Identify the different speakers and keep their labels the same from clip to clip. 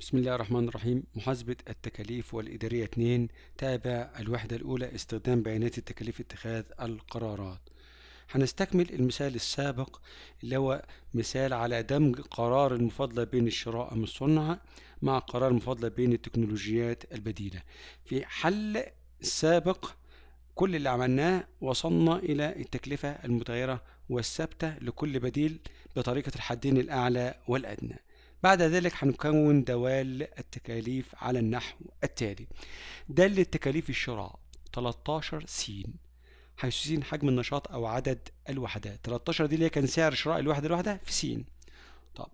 Speaker 1: بسم الله الرحمن الرحيم محاسبة التكاليف والإدارية 2 تابع الوحدة الأولى استخدام بيانات التكاليف اتخاذ القرارات هنستكمل المثال السابق اللي هو مثال على دمج قرار المفاضلة بين الشراء أم الصنع مع قرار المفاضلة بين التكنولوجيات البديلة في حل السابق كل اللي عملناه وصلنا إلى التكلفة المتغيرة والثابتة لكل بديل بطريقة الحدين الأعلى والأدنى بعد ذلك هنكون دوال التكاليف على النحو التالي دال التكاليف الشراء 13 س حيث س حجم النشاط أو عدد الوحدات 13 دي اللي هي كان سعر شراء الوحدة الواحدة في س طب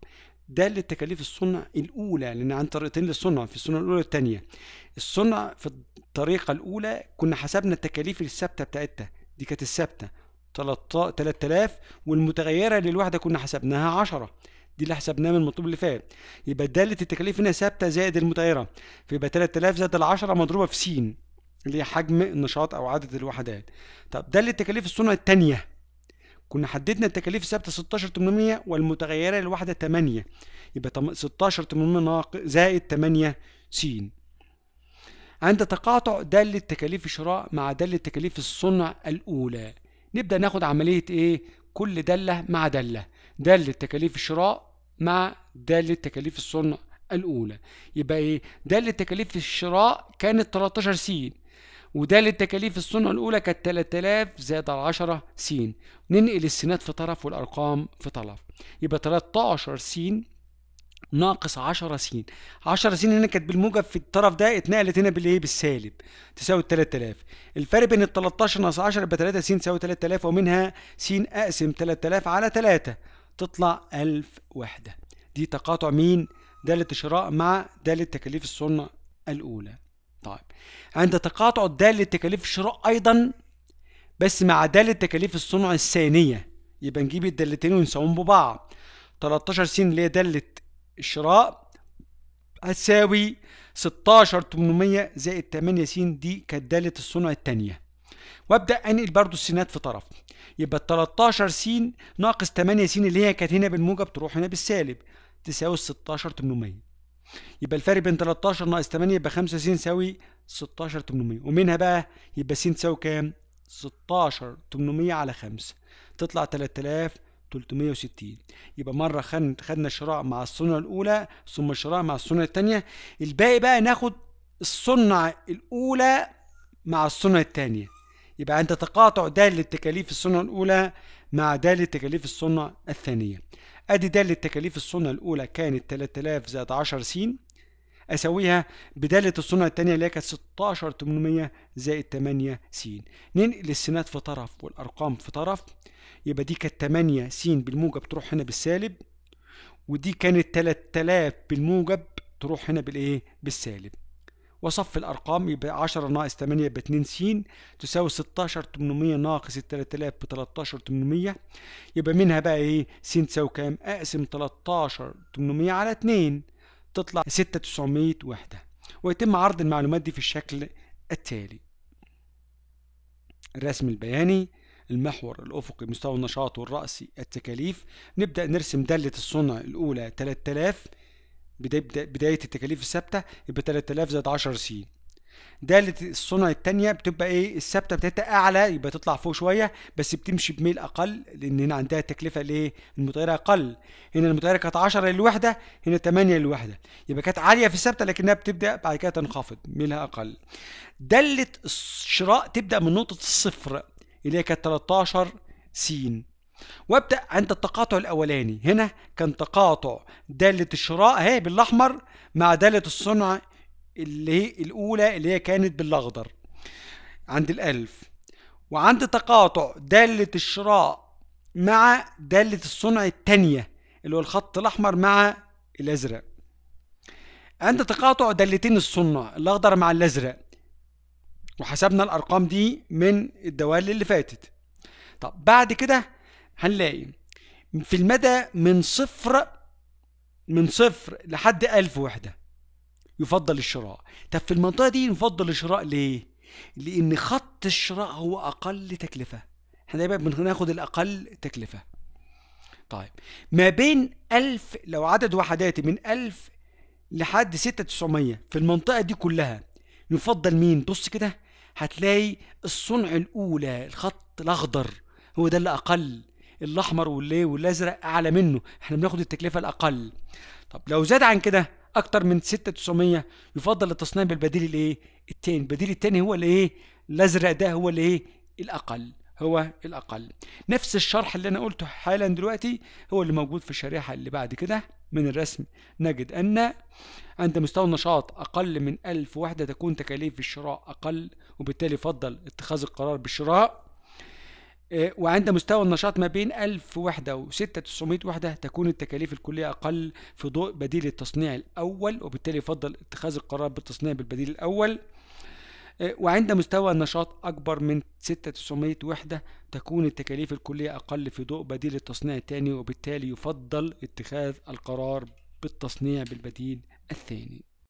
Speaker 1: دال التكاليف الصنع الأولى لأن عن طريقتين للصنع في الصنع الأولى والثانية الصنع في الطريقة الأولى كنا حسبنا التكاليف الثابتة بتاعتها دي كانت الثابتة 3000 والمتغيرة للوحدة كنا حسبناها 10 دي اللي حسبناها من المطلوب اللي فات يبقى داله التكاليف هنا ثابته زائد المتغيره فيبقى 3000 زائد ال 10 مضروبه في س اللي هي حجم النشاط او عدد الوحدات طب داله تكاليف الصنع الثانيه كنا حددنا التكاليف الثابته 16800 والمتغيره للوحده 8 يبقى 16800 ناقص زائد 8 س عند تقاطع دالة تكاليف الشراء مع دالة تكاليف الصنع الأولى نبدأ ناخد عملية إيه؟ كل دالة مع دالة دالة تكاليف الشراء مع دالة تكاليف الصنع الأولى يبقى إيه دالة تكاليف الشراء كانت 13 س ودالة تكاليف الصنع الأولى كانت 3000 زائد 10 س ننقل السينات في طرف والأرقام في طرف يبقى 13 س ناقص 10 س 10 س هنا كانت بالموجب في الطرف ده اتنقلت هنا بالايه بالسالب تساوي 3000 الفرق بين ال 13 ناقص 10 يبقى 3 س تساوي 3000 ومنها س اقسم 3000 على 3 تطلع 1000 وحدة دي تقاطع مين؟ دالة الشراء مع دالة تكاليف الصنع الأولى طيب عند تقاطع دالة تكاليف الشراء أيضا بس مع دالة تكاليف الصنع الثانية يبقى نجيب الدالتين ونساويهم ببعض 13 س اللي هي دالة الشراء هتساوي 16 800 زائد 8 س دي كانت دالة الصنع الثانية وابدأ انقل برضو السينات في طرف يبقى ال 13 س ناقص 8 س اللي هي كانت هنا بالموجب تروح هنا بالسالب تساوي 16 16800 يبقى الفرق بين 13 ناقص 8 يبقى 5 س يساوي 16800 ومنها بقى يبقى س تساوي كام؟ 16800 على 5 تطلع 3360 يبقى مرة خدنا خدنا الشراء مع الصنع الأولى ثم الشراء مع الصنع الثانية الباقي بقى ناخد الصنع الأولى مع الصنع الثانية يبقى عند تقاطع د تكاليف السنة الأولى مع د تكاليف السنة الثانية أدي د تكاليف السنة الأولى كانت 3000 زائد 10 س أسويها بدالة السنة الثانية اللي هي كانت 16800 زائد 8 س ننقل السنات في طرف والأرقام في طرف يبقى دي كانت 8 س بالموجب تروح هنا بالسالب ودي كانت 3000 بالموجب تروح هنا بالإيه بالسالب وصف الأرقام يبقى 10 ناقص 8 ب 2 س تساوي 16800 ناقص 3000 ب 13800 يبقى منها بقى إيه س تساوي كام؟ أقسم 13800 على 2 تطلع 6900 وحدة ويتم عرض المعلومات دي في الشكل التالي الرسم البياني المحور الأفقي مستوى النشاط والرأسي التكاليف نبدأ نرسم دالة الصنع الأولى 3000 بداية التكاليف الثابتة يبقى 3000 زائد 10 سي ده الصنع التانية بتبقى ايه الثابتة بتاعتها اعلى يبقى تطلع فوق شوية بس بتمشي بميل اقل لان هنا عندها التكلفة الايه المتغيرة اقل هنا المتغيرة كانت 10 للوحدة هنا 8 للوحدة يبقى كانت عالية في الثابتة لكنها بتبدأ بعد كده تنخفض ميلها اقل دالة الشراء تبدأ من نقطة الصفر اللي هي كانت 13 س وابدأ عند التقاطع الأولاني هنا كان تقاطع دالة الشراء اهي بالأحمر مع دالة الصنع اللي هي الأولى اللي هي كانت بالأخضر عند الألف وعند تقاطع دالة الشراء مع دالة الصنع التانية اللي هو الخط الأحمر مع الأزرق عند تقاطع دالتين الصنع الأخضر مع الأزرق وحسبنا الأرقام دي من الدوال اللي فاتت طب بعد كده هنلاقي في المدى من صفر من صفر لحد ألف وحدة يفضل الشراء طب في المنطقة دي يفضل الشراء ليه؟ لأن خط الشراء هو أقل تكلفة احنا دايما بناخد الأقل تكلفة طيب ما بين ألف لو عدد وحداتي من ألف لحد ستة تسعمية في المنطقة دي كلها يفضل مين؟ بص كده هتلاقي الصنع الأولى الخط الأخضر هو ده اللي أقل الاحمر واللي والازرق اعلى منه احنا بناخد التكلفه الاقل طب لو زاد عن كده اكتر من 6900 يفضل التصنيع بالبديل الايه الثاني البديل الثاني هو الايه الازرق ده هو الايه الاقل هو الاقل نفس الشرح اللي انا قلته حالا دلوقتي هو اللي موجود في الشريحه اللي بعد كده من الرسم نجد ان عند مستوى النشاط اقل من 1000 وحده تكون تكاليف الشراء اقل وبالتالي يفضل اتخاذ القرار بالشراء آه، وعند مستوى النشاط ما بين 1000 وحدة و 6900 وحدة تكون التكاليف الكلية أقل في ضوء بديل التصنيع الأول وبالتالي يفضل اتخاذ القرار بالتصنيع بالبديل الأول آه، وعند مستوى النشاط أكبر من 6900 وحدة تكون التكاليف الكلية أقل في ضوء بديل التصنيع الثاني وبالتالي يفضل اتخاذ القرار بالتصنيع بالبديل الثاني